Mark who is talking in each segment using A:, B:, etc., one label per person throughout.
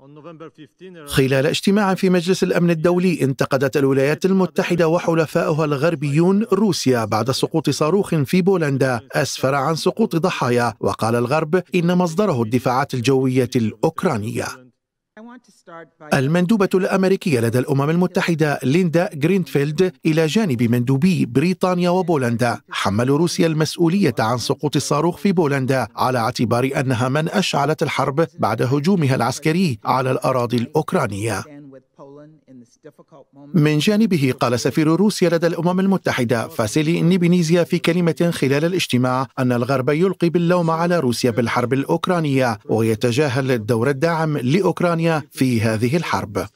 A: Uh, خلال اجتماع في مجلس الامن الدولي انتقدت الولايات المتحده وحلفائها الغربيون روسيا بعد سقوط صاروخ في بولندا اسفر عن سقوط ضحايا وقال الغرب ان مصدره الدفاعات الجويه الاوكرانيه المندوبة الأمريكية لدى الأمم المتحدة ليندا جرينفيلد إلى جانب مندوبي بريطانيا وبولندا حملوا روسيا المسؤولية عن سقوط الصاروخ في بولندا على اعتبار أنها من أشعلت الحرب بعد هجومها العسكري على الأراضي الأوكرانية من جانبه قال سفير روسيا لدى الأمم المتحدة فاسيلي نيبينيزيا في كلمة خلال الاجتماع أن الغرب يلقي باللوم على روسيا بالحرب الأوكرانية ويتجاهل الدور الداعم لأوكرانيا في هذه الحرب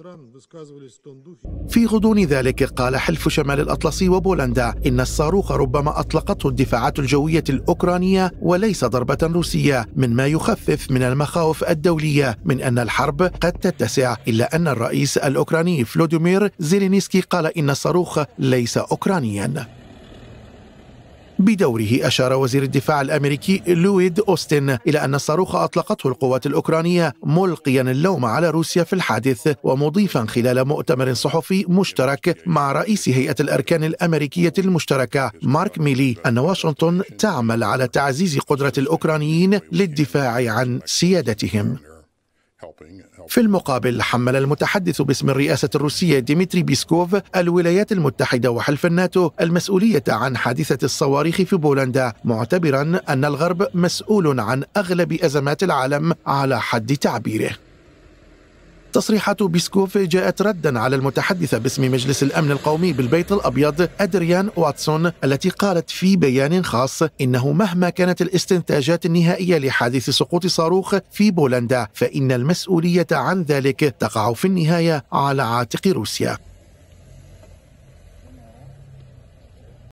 A: في غضون ذلك قال حلف شمال الأطلسي وبولندا إن الصاروخ ربما أطلقته الدفاعات الجوية الأوكرانية وليس ضربة روسية من ما يخفف من المخاوف الدولية من أن الحرب قد تتسع إلا أن الرئيس الأوكراني فلودي فلاديمير زيلينسكي قال إن الصاروخ ليس أوكرانيا بدوره أشار وزير الدفاع الأمريكي لويد أوستن إلى أن الصاروخ أطلقته القوات الأوكرانية ملقيا اللوم على روسيا في الحادث ومضيفا خلال مؤتمر صحفي مشترك مع رئيس هيئة الأركان الأمريكية المشتركة مارك ميلي أن واشنطن تعمل على تعزيز قدرة الأوكرانيين للدفاع عن سيادتهم في المقابل حمل المتحدث باسم الرئاسة الروسية ديمتري بيسكوف الولايات المتحدة وحلف الناتو المسؤولية عن حادثة الصواريخ في بولندا معتبرا أن الغرب مسؤول عن أغلب أزمات العالم على حد تعبيره تصريحات بيسكوف جاءت ردا على المتحدثة باسم مجلس الأمن القومي بالبيت الأبيض أدريان واتسون التي قالت في بيان خاص إنه مهما كانت الاستنتاجات النهائية لحادث سقوط صاروخ في بولندا فإن المسؤولية عن ذلك تقع في النهاية على عاتق روسيا